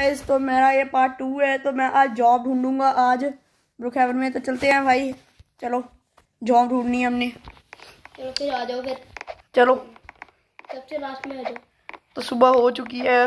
Guys तो मेरा ये पार्ट टू है तो मैं आज जॉब ढूंढूंगा आज ब्रुक हेवन में तो चलते हैं भाई चलो जॉब ढूंढनी है हमने चलो फिर आ जाओ फिर चलो सबसे लास्ट में आ जाओ तो सुबह हो चुकी है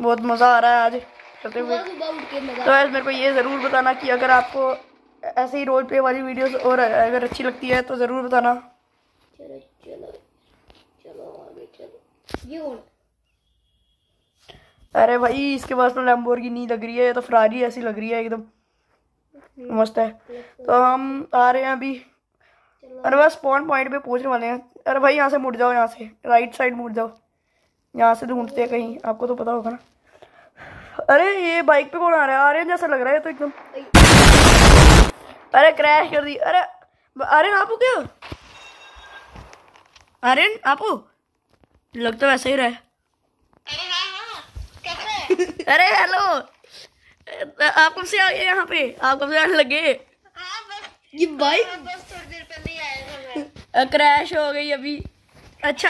बहुत मज़ा आ रहा है आज चलते हुए तो आज मेरे को ये ज़रूर बताना कि अगर आपको ऐसे ही रोल प्ले वाली वीडियोस और अगर अच्छी लगती है तो ज़रूर बताना चलो चलो चलो आगे चलो ये अरे भाई इसके पास तो लैम्बोर की नहीं लग रही है ये तो फरारी ऐसी लग रही है एकदम हम्म। मस्त है तो हम आ रहे हैं अभी अरे बस स्पॉन पॉइंट पे पहुंचने वाले हैं अरे भाई यहाँ से मुड़ जाओ यहाँ से राइट साइड मुड़ जाओ यहाँ से ढूंढते हैं कहीं आपको तो पता होगा ना अरे ये बाइक पे कौन आ रहा है आर्यन जैसा लग रहा है तो एकदम अरे क्रैश कर दी अरे आर्यन आपू क्या आर्यन आपू लगता तो वैसा ही रहा है अरे हेलो आप कब से आ गए यहाँ पे आप कब से आने लगे ये बाइक क्रैश हो गई अभी अच्छा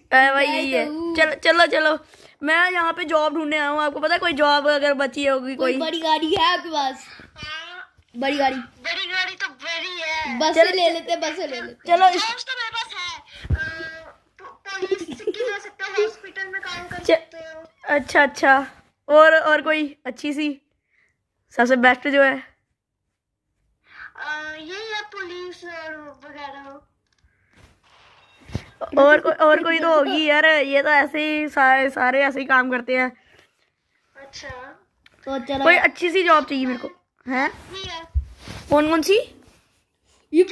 अरे भाई यही है चलो चलो चलो मैं यहाँ पे जॉब ढूंढने आया हूँ आपको पता है कोई जॉब अगर बची होगी कोई बड़ी गाड़ी है आपके पास हाँ। बड़ी गाड़ी बड़ी गाड़ी तो बड़ी है बस ले लेते बस ले लेते चलो अच्छा अच्छा और और कोई अच्छी सी सबसे बेस्ट जो है ये या पुलिस और और को, और कोई तो होगी यार ये तो ऐसे ही सारे सारे ऐसे ही काम करते हैं अच्छा तो चलो कोई अच्छी सी जॉब चाहिए मेरे को हैं कौन कौन सी यू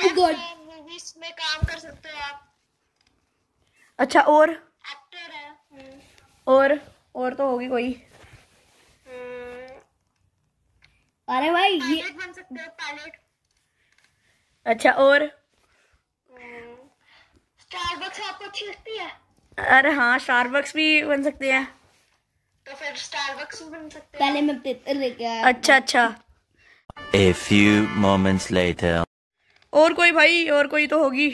अच्छा और एक्टर है हम्म। और और तो होगी कोई हम्म। अरे भाई ये अच्छा और हम्म। स्टारबक्स आपको अच्छी लगती है अरे हाँ स्टारबक्स भी बन सकते हैं तो फिर स्टारबक्स भी बन सकते हैं पहले मैं पेपर लेके आया अच्छा अच्छा A few moments later और कोई भाई और कोई तो होगी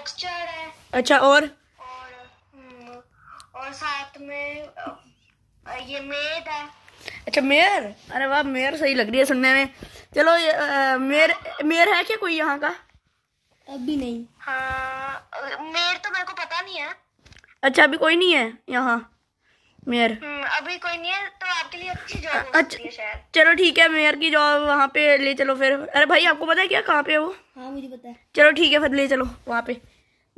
टेक्सचर है अच्छा और और, हम्म, और साथ में ये मेद है अच्छा मेयर अरे वाह मेयर सही लग रही है सुनने में चलो मेयर मेयर है क्या कोई यहाँ का अभी नहीं हाँ मेयर तो मेरे को पता नहीं है अच्छा अभी कोई नहीं है यहाँ मेयर हम्म, अभी कोई नहीं है तो आपके लिए अच्छी जॉब अच्छा चलो ठीक है मेयर की जॉब वहाँ पे ले चलो फिर अरे भाई आपको पता है क्या कहाँ पे है वो हाँ मुझे पता है चलो ठीक है फिर ले चलो वहाँ पे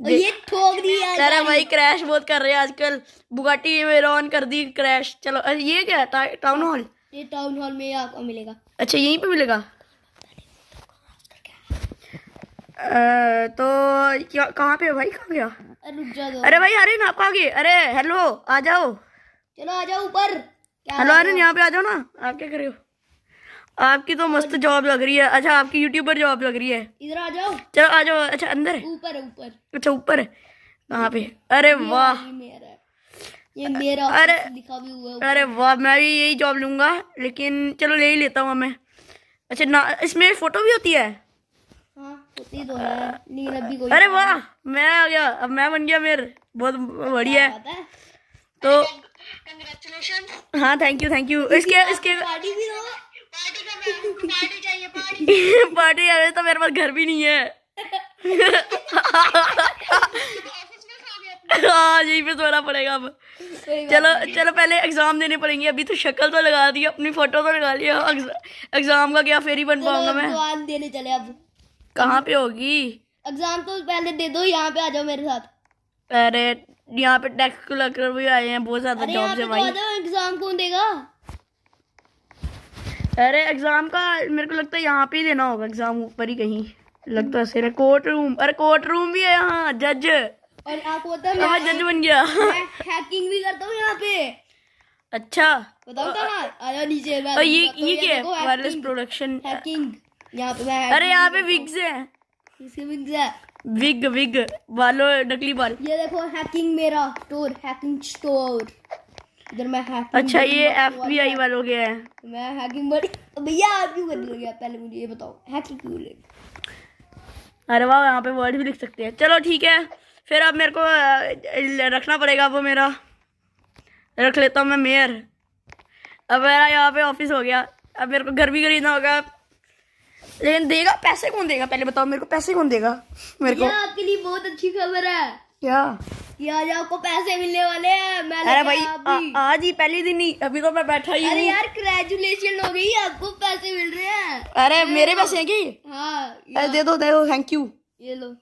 ये ठोक दिया तेरा भाई क्रैश बहुत कर रहे हैं आजकल बुगाटी में रॉन कर दी क्रैश चलो अरे ये क्या है टाउन हॉल ये टाउन हॉल में आपको मिलेगा अच्छा यहीं पे मिलेगा आ, तो कहाँ पे भाई कहाँ गया अरे भाई अरे ना आप गए अरे हेलो आ जाओ चलो आ जाओ ऊपर हेलो अरे यहाँ पे आ जाओ ना आप क्या कर रहे हो आपकी तो मस्त जॉब लग रही है अच्छा आपकी यूट्यूबर जॉब लग रही है इधर आ जाओ चलो आ जाओ अच्छा अंदर है ऊपर ऊपर अच्छा ऊपर है कहाँ पे अरे वाह ये मेरा अरे लिखा भी हुआ अरे वाह मैं भी यही जॉब लूंगा लेकिन चलो ले ही लेता हूँ मैं अच्छा ना इसमें फोटो भी होती है हाँ, तो अरे वाह मैं आ गया अब मैं बन गया मेरे बहुत बढ़िया है तो हाँ थैंक यू थैंक यू इसके इसके पार्टी तो आ पार्टी तो मेरे पास घर भी नहीं है हाँ यही पे सोना पड़ेगा अब चलो चलो पहले एग्जाम देने पड़ेंगे अभी तो शक्ल तो लगा दी अपनी फोटो तो लगा लिया एग्जाम का क्या फेरी बन पाऊंगा मैं तो देने चले अब कहाँ पे होगी एग्जाम तो पहले दे दो यहाँ पे आ जाओ मेरे साथ अरे यहाँ पे टैक्स कलेक्टर भी आए हैं बहुत ज्यादा जॉब से तो भाई एग्जाम कौन देगा अरे एग्जाम का मेरे को लगता है यहाँ पे ही देना होगा एग्जाम ऊपर ही कहीं लगता है कोर्ट रूम अरे कोर्ट रूम भी है यहाँ जज और आप होता है मैं जज बन गया हैकिंग भी करता हूँ यहाँ पे अच्छा बताओ तो ना नीचे ये ये क्या है वायरलेस प्रोडक्शन हैकिंग यहाँ पे अरे यहाँ पे विग्स है विग्स है विग विग बालो नकली बाल ये देखो हैकिंग मेरा स्टोर हैकिंग स्टोर इधर मैं हैकिंग अच्छा ये एफबीआई वालों के हैं मैं हैकिंग बड़ी भैया आप क्यों करने लगे पहले मुझे ये बताओ हैकिंग क्यों ले अरे वाह यहाँ पे वर्ड भी लिख सकते हैं चलो ठीक है फिर अब मेरे को रखना पड़ेगा वो मेरा रख लेता हूँ मैं मेयर अब मेरा यहाँ पे ऑफिस हो गया अब मेरे को घर भी खरीदना होगा लेकिन देगा पैसे कौन देगा पहले बताओ मेरे को पैसे कौन देगा मेरे को आपके लिए बहुत अच्छी खबर है क्या आज आपको पैसे मिलने वाले हैं अरे भाई आ, आज ही पहले दिन ही अभी तो मैं बैठा ही अरे यार ग्रेजुएशन हो गई आपको पैसे मिल रहे हैं अरे मेरे पैसे हैं की हाँ दे दो दे दो थैंक यू ये लो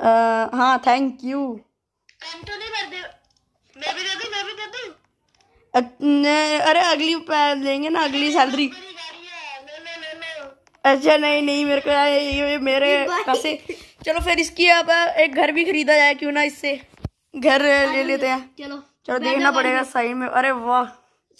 आ, हाँ थैंक तो यू अरे अगली लेंगे ना अगली सैलरी अच्छा नहीं नहीं मेरे को ये मेरे पैसे चलो फिर इसकी अब एक घर भी खरीदा जाए क्यों ना इससे घर ले ले लेते हैं चलो चलो देखना पड़ेगा सही में अरे वाह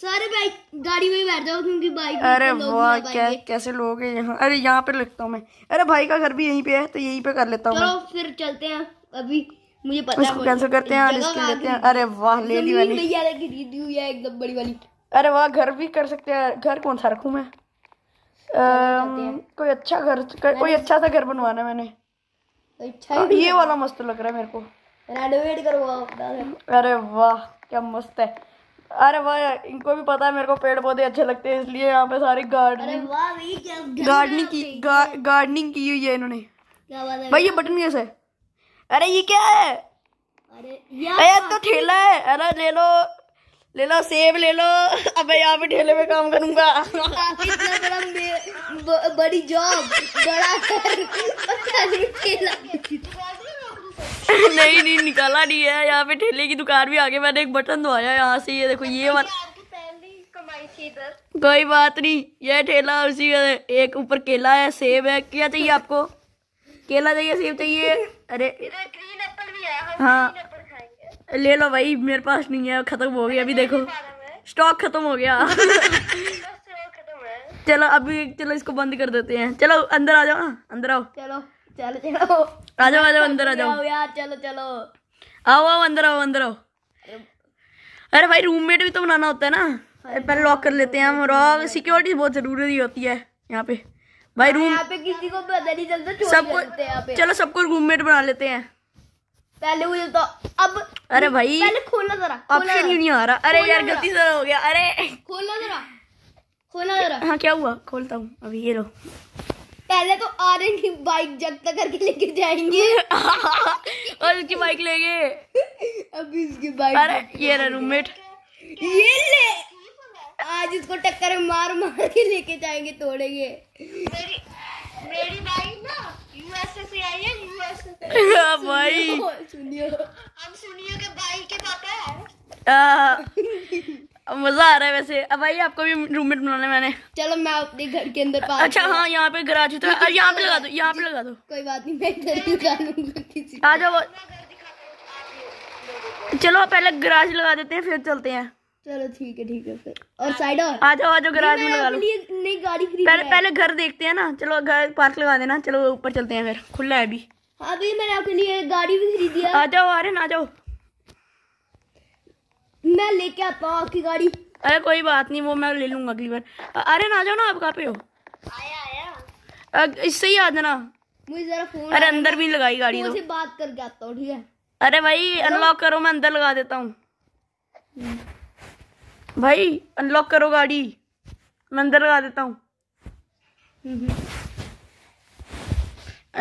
सारे बाइक गाड़ी में बैठ जाओ क्योंकि बाइक अरे वाह क्या कैसे लोग हैं यहाँ अरे यहाँ पे लिखता हूँ मैं अरे भाई का घर भी यहीं पे है तो यहीं पे कर लेता हूँ फिर चलते हैं अभी मुझे पता इसको कैंसिल करते हैं और इसके लेते हैं अरे वाह ले ली वाली एकदम बड़ी वाली अरे वाह घर भी कर सकते हैं घर कौन सा रखूँ मैं कोई अच्छा घर कोई अच्छा सा घर बनवाना मैंने अच्छा हाँ, ये वाला मस्त लग रहा है मेरे को रेनोवेट करवाओ अरे वाह क्या मस्त है अरे वाह इनको भी पता है मेरे को पेड़ पौधे अच्छे लगते हैं इसलिए यहाँ पे सारी गार्डनिंग गार्डनिंग की गा, गार्डनिंग की हुई है इन्होंने भाई ये बटन कैसे अरे ये क्या है अरे ये तो ठेला है अरे ले लो ले लो सेब ले लो अब यहाँ पे ठेले पे काम करूंगा बड़ी जॉब बड़ा नहीं नहीं निकाला नहीं है यहाँ पे ठेले की दुकान भी आगे मैंने एक बटन दबाया यहाँ से ये देखो ये मत कोई बात नहीं ये ठेला उसी का एक ऊपर केला है सेब है क्या चाहिए आपको केला चाहिए सेब चाहिए अरे हाँ, हाँ। ले लो भाई मेरे पास नहीं है खत्म हो गया अभी देखो स्टॉक खत्म हो गया चलो अभी चलो इसको बंद कर देते हैं चलो अंदर आ जाओ अंदर आओ चलो चलो चलो आ जाओ आ जाओ अंदर आ जाओ यार चलो चलो आओ आओ अंदर आओ अंदर आओ अरे भाई रूममेट भी तो बनाना होता है ना पहले लॉक कर लेते हैं हम रॉक सिक्योरिटी बहुत जरूरी होती है यहाँ पे भाई रूम पे किसी को पता नहीं चलता सबको चलो सबको रूममेट बना लेते हैं पहले वो तो अब अरे भाई पहले खोलो जरा ऑप्शन ही नहीं आ रहा अरे यार गलती से हो गया अरे खोलो जरा खोलो जरा हाँ क्या हुआ खोलता हूँ अभी ये लो पहले तो ऑरेंज की बाइक जब्त करके लेके जाएंगे और उसकी बाइक लेंगे अभी उसकी बाइक अरे ये रहा रूममेट ये ले आज इसको टक्कर मार मार के लेके जाएंगे तोड़ेंगे मेरी मेरी बाइक हाँ, भाई हाँ, मजा आ रहा है वैसे अब भाई आपको भी रूममेट बनाना मैंने चलो मैं अपने घर के अंदर अच्छा हाँ यहाँ पे घर आ चुका है यहाँ पे लगा दो यहाँ पे लगा दो कोई बात नहीं मैं घर लगा आ जाओ चलो पहले गराज लगा देते हैं फिर चलते हैं चलो ठीक है ठीक है फिर और साइड और आ जाओ आ जाओ गराज में लगा लो नई गाड़ी पहले पहले घर देखते हैं ना चलो घर पार्क लगा देना चलो ऊपर चलते हैं फिर खुला है अभी हाँ भाई मैंने आपके लिए गाड़ी भी खरीदी है आ जाओ आ रहे ना जाओ मैं लेके आता हूँ आपकी गाड़ी अरे कोई बात नहीं वो मैं ले लूंगा अगली बार अरे ना जाओ ना आप कहाँ पे हो आया आया इससे ही आ जाना मुझे जरा फोन अरे अंदर भी लगाई गाड़ी तो बात करके आता हूँ ठीक है अरे भाई अनलॉक करो मैं अंदर लगा देता हूँ भाई अनलॉक करो गाड़ी मैं अंदर लगा देता हूँ अनलॉक हम्म,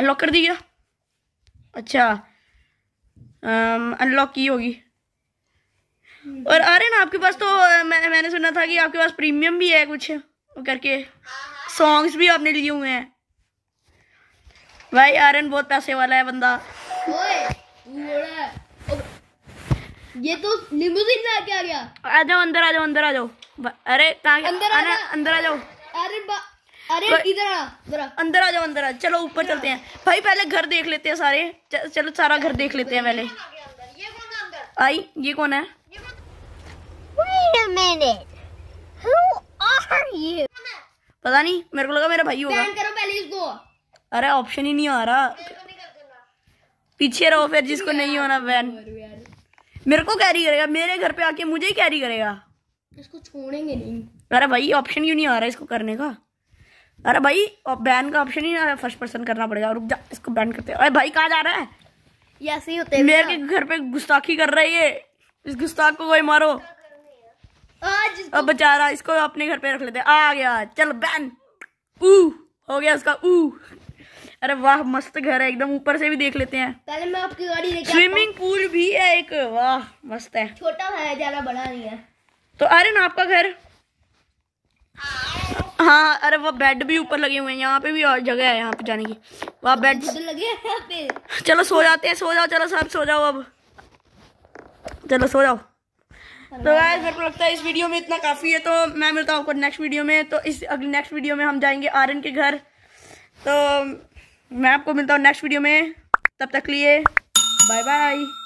हम्म। कर दिया अच्छा अनलॉक की होगी और अरे ना आपके पास तो मैं मैंने सुना था कि आपके पास प्रीमियम भी है कुछ करके सॉन्ग्स भी आपने लिए हुए हैं भाई आर्यन बहुत पैसे वाला है बंदा ये तो लिमुजिन में आ गया आ जाओ अंदर आ जाओ अंदर आ जाओ अरे कहाँ अंदर आ जाओ अरे इधर आ अंदर आ जाओ अंदर आ चलो ऊपर चलते हैं भाई पहले घर देख लेते हैं सारे चलो सारा घर देख लेते हैं पहले आई ये कौन है पता नहीं मेरे को लगा मेरा भाई होगा करो पहले इसको अरे ऑप्शन ही नहीं आ रहा पीछे रहो फिर जिसको नहीं होना बैन मेरे को कैरी करेगा मेरे घर पे आके मुझे ही कैरी करेगा इसको छोड़ेंगे नहीं अरे भाई ऑप्शन क्यों नहीं आ रहा इसको करने का अरे भाई और बैन का ऑप्शन ही ना फर्स्ट पर्सन करना पड़ेगा रुक जा इसको बैन करते हैं अरे भाई कहाँ जा रहा है ये ऐसे ही होते मेरे के घर पे गुस्ताखी कर रही है इस गुस्ताख को कोई मारो अब रहा इसको अपने घर पे रख लेते आ गया चल बैन ऊ हो गया उसका ऊ अरे वाह मस्त घर है एकदम ऊपर से भी देख लेते हैं पहले मैं आपकी गाड़ी लेके स्विमिंग पूल भी है एक वाह मस्त है छोटा है ज्यादा बड़ा नहीं है तो ना आपका घर हाँ अरे वो बेड भी ऊपर लगे हुए हैं यहाँ पे भी और जगह है यहाँ पे जाने की वहाँ बेड लगे पे चलो सो जाते हैं सो जाओ चलो सब सो जाओ अब चलो सो जाओ तो गाइस मेरे को लगता है इस वीडियो में इतना काफ़ी है तो मैं मिलता हूँ आपको नेक्स्ट वीडियो में तो इस अगले नेक्स्ट वीडियो में हम जाएंगे आर्यन के घर तो मैं आपको मिलता हूँ नेक्स्ट वीडियो में तब तक लिए बाय बाय